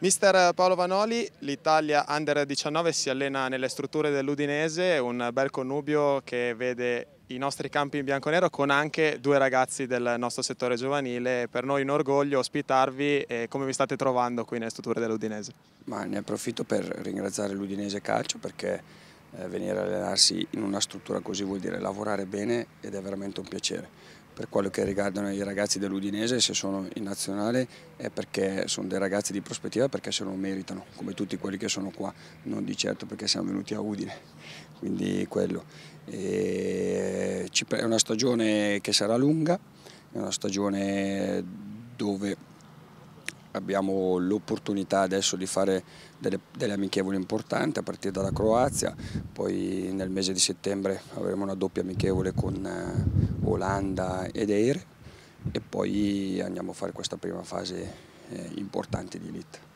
Mister Paolo Vanoli, l'Italia Under 19 si allena nelle strutture dell'Udinese, un bel connubio che vede i nostri campi in bianco-nero e con anche due ragazzi del nostro settore giovanile. Per noi un orgoglio ospitarvi e come vi state trovando qui nelle strutture dell'Udinese? Ma ne approfitto per ringraziare l'Udinese Calcio perché eh, venire a allenarsi in una struttura così vuol dire lavorare bene ed è veramente un piacere per quello che riguardano i ragazzi dell'Udinese, se sono in nazionale è perché sono dei ragazzi di prospettiva perché se lo meritano, come tutti quelli che sono qua, non di certo perché siamo venuti a Udine, quindi quello. E è una stagione che sarà lunga, è una stagione dove abbiamo l'opportunità adesso di fare delle, delle, amichevoli importanti a partire dalla Croazia, poi nel mese di settembre avremo una doppia amichevole con eh, Olanda ed Air e poi andiamo a fare questa prima fase eh, importante di Elite.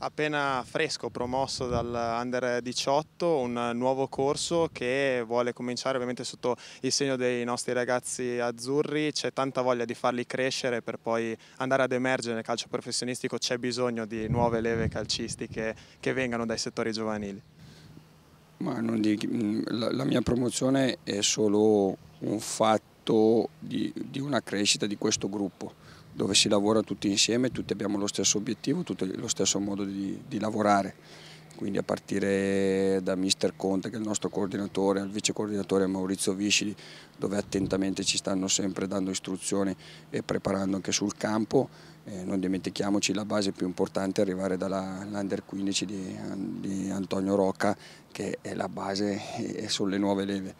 Appena fresco promosso dall'Under 18, un nuovo corso che vuole cominciare ovviamente sotto il segno dei nostri ragazzi azzurri, c'è tanta voglia di farli crescere per poi andare ad emergere nel calcio professionistico, c'è bisogno di nuove leve calcistiche che vengano dai settori giovanili. Ma di, la, la mia promozione è solo un fatto frutto di, di una crescita di questo gruppo dove si lavora tutti insieme, tutti abbiamo lo stesso obiettivo, tutti lo stesso modo di, di lavorare quindi a partire da mister Conte che è il nostro coordinatore, al vice coordinatore Maurizio Viscili dove attentamente ci stanno sempre dando istruzioni e preparando anche sul campo, eh, non dimentichiamoci la base più importante è arrivare dall'Under 15 di, di Antonio Rocca che è la base e sono nuove leve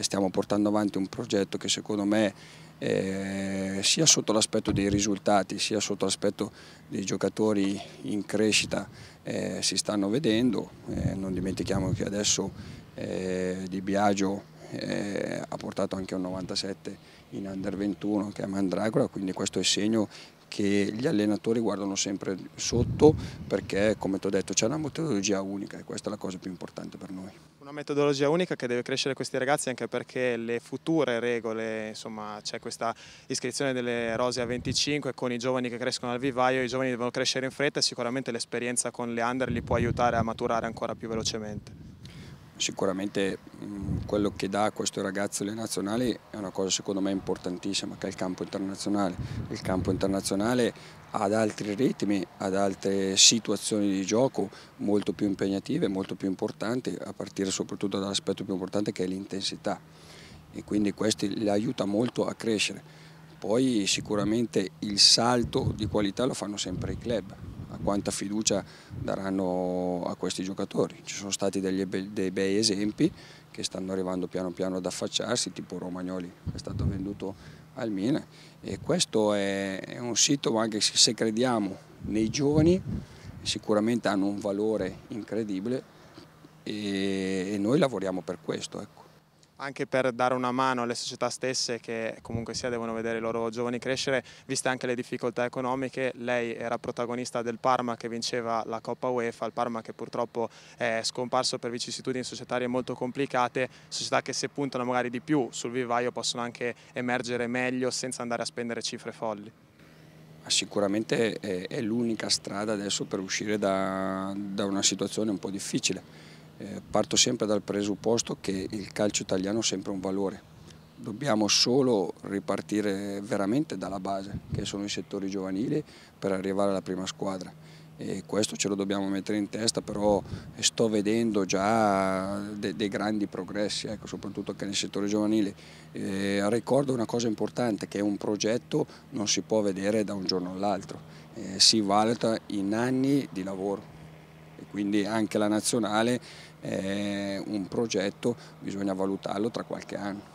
stiamo portando avanti un progetto che secondo me eh, sia sotto l'aspetto dei risultati sia sotto l'aspetto dei giocatori in crescita eh, si stanno vedendo, eh, non dimentichiamo che adesso eh, Di Biagio eh, ha portato anche un 97 in Under 21 che è Mandragora, quindi questo è segno che gli allenatori guardano sempre sotto perché come ti ho detto c'è una metodologia unica e questa è la cosa più importante per noi. Una metodologia unica che deve crescere questi ragazzi anche perché le future regole, insomma c'è questa iscrizione delle rose a 25 con i giovani che crescono al vivaio, i giovani devono crescere in fretta e sicuramente l'esperienza con le under li può aiutare a maturare ancora più velocemente. Sicuramente mh, mm, quello che dà a questo ragazzo le nazionali è una cosa secondo me importantissima che è il campo internazionale. Il campo internazionale ad altri ritmi, ad altre situazioni di gioco molto più impegnative, molto più importanti, a partire soprattutto dall'aspetto più importante che è l'intensità e quindi questo le aiuta molto a crescere. Poi sicuramente il salto di qualità lo fanno sempre i club, quanta fiducia daranno a questi giocatori. Ci sono stati degli, dei bei esempi che stanno arrivando piano piano ad affacciarsi, tipo Romagnoli che è stato venduto al Mine. e questo è, è un sito anche se crediamo nei giovani sicuramente hanno un valore incredibile e, e noi lavoriamo per questo. Ecco anche per dare una mano alle società stesse che comunque sia devono vedere i loro giovani crescere, viste anche le difficoltà economiche. Lei era protagonista del Parma che vinceva la Coppa UEFA, il Parma che purtroppo è scomparso per vicissitudini societarie molto complicate, società che se puntano magari di più sul vivaio possono anche emergere meglio senza andare a spendere cifre folli. Sicuramente è l'unica strada adesso per uscire da, da una situazione un po' difficile eh, parto sempre dal presupposto che il calcio italiano è sempre un valore. Dobbiamo solo ripartire veramente dalla base, che sono i settori giovanili, per arrivare alla prima squadra. E questo ce lo dobbiamo mettere in testa, però sto vedendo già dei grandi progressi, ecco, soprattutto anche nel settore giovanile. Eh, ricordo una cosa importante, che un progetto non si può vedere da un giorno all'altro, eh, si valuta in anni di lavoro quindi anche la nazionale è un progetto, bisogna valutarlo tra qualche anno.